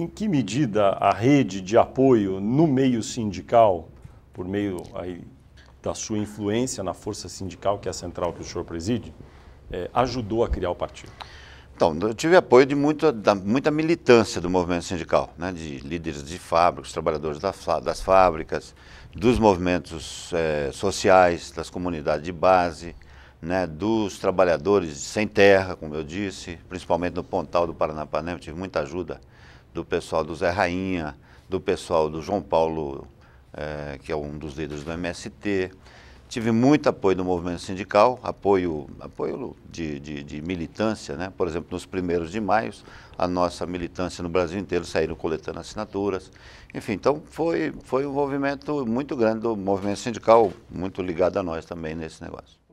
Em que medida a rede de apoio no meio sindical, por meio aí da sua influência na força sindical, que é a central que o senhor preside, é, ajudou a criar o partido? Então, eu tive apoio de muita, da, muita militância do movimento sindical, né, de líderes de fábricas, trabalhadores da, das fábricas, dos movimentos é, sociais, das comunidades de base, né, dos trabalhadores sem terra, como eu disse, principalmente no Pontal do Paranapanema, tive muita ajuda do pessoal do Zé Rainha, do pessoal do João Paulo, é, que é um dos líderes do MST. Tive muito apoio do movimento sindical, apoio, apoio de, de, de militância, né? por exemplo, nos primeiros de maio, a nossa militância no Brasil inteiro saíram coletando assinaturas. Enfim, então foi, foi um movimento muito grande, do movimento sindical muito ligado a nós também nesse negócio.